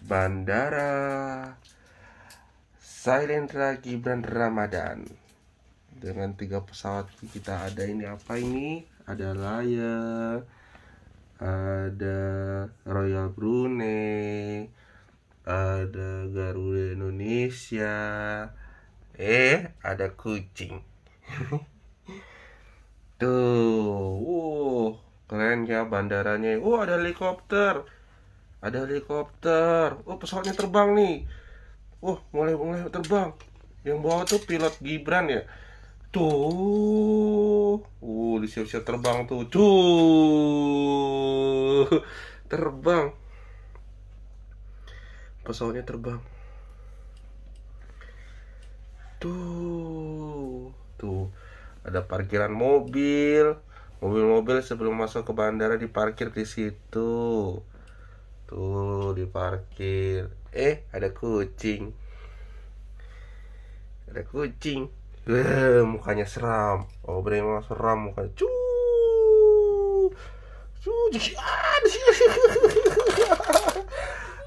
Bandara Sailentra Gibran Ramadan dengan tiga pesawat kita ada ini apa ini ada Lion ada Royal Brunei ada Garuda Indonesia eh ada kucing tuh wow, keren ya bandaranya wow ada helikopter ada helikopter oh pesawatnya terbang nih oh mulai mulai terbang yang bawa tuh pilot Gibran ya tuh uh disiap-siap terbang tuh tuh terbang pesawatnya terbang tuh tuh ada parkiran mobil mobil-mobil sebelum masuk ke bandara diparkir di situ tuh di parkir eh ada kucing ada kucing wuh eh, mukanya seram oh monster seram mukanya cu cu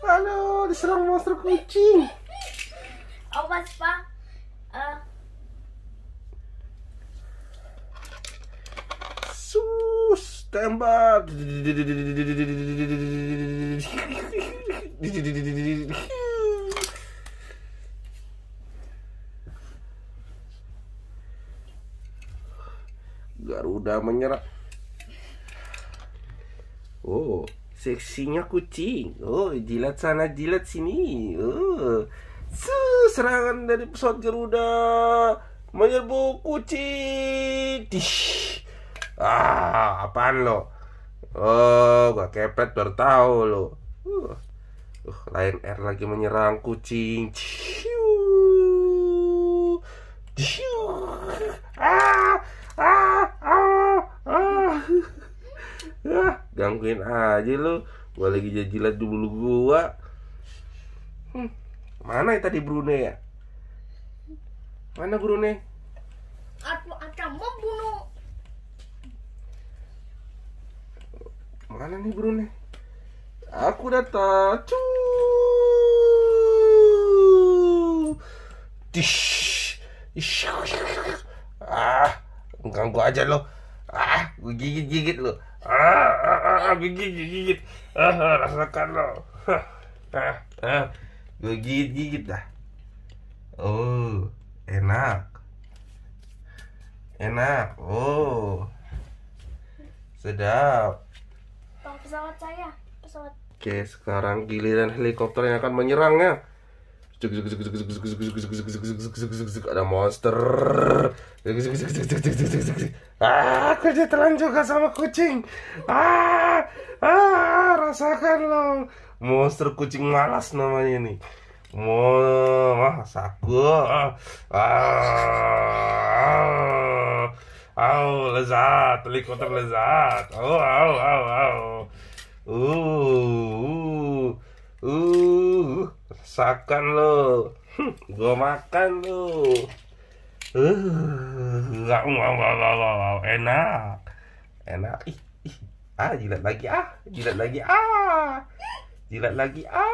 halo diserang monster kucing awas pak eh. sus tembak Garuda menyerang. Oh, seksinya kucing. Oh, jilat sana, jilat sini. Oh. Suh, serangan dari pesawat Garuda menyerbu kucing. Dish. Ah, apaan lo? Oh, gua kepet bertau lo. Uh. Uh, Lion Air lagi menyerang kucing. Ciu. Ciu. Ah, ah, ah, ah. ah. Gangguin aja lu. Gua lagi jajilat di bulu gua. Hmm. Mana ya tadi Brunei ya? Mana Brunei? Aku akan membunuh. Mana nih Brunei? Aku datang. Cung. Tish. Ish. Ah, ganggu aja lo. Ah, gue gigit-gigit lo. Ah, ah, ah, ah gigit-gigit. Ah, ah, rasakan lo. Ah, ah. ah. Gue gigit-gigit dah. Oh, enak. Enak. Oh. Sedap. Pesawat saya, pesawat. Oke, sekarang giliran helikopter yang akan menyerangnya ada monster ah aku ditelan juga sama kucing ah ah rasakan lo monster kucing malas namanya nih Wah, saku ah, ah, lezat, helikopter lezat, oh oh oh uh uh, uh, Sakan lo Gue makan lo Enggak, enak Enak Ih, ih Ah, jilat lagi ah Jilat lagi ah Jilat lagi ah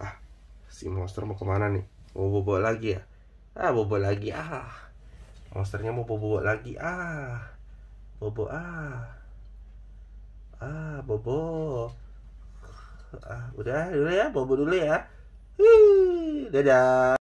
Ah, si monster mau kemana nih? Mau bobo lagi ya? Ah, bobo lagi ah Monsternya mau bobo lagi ah Bobo ah Ah, bobo Ah, udah dulu ya bobo dulu ya Hii, dadah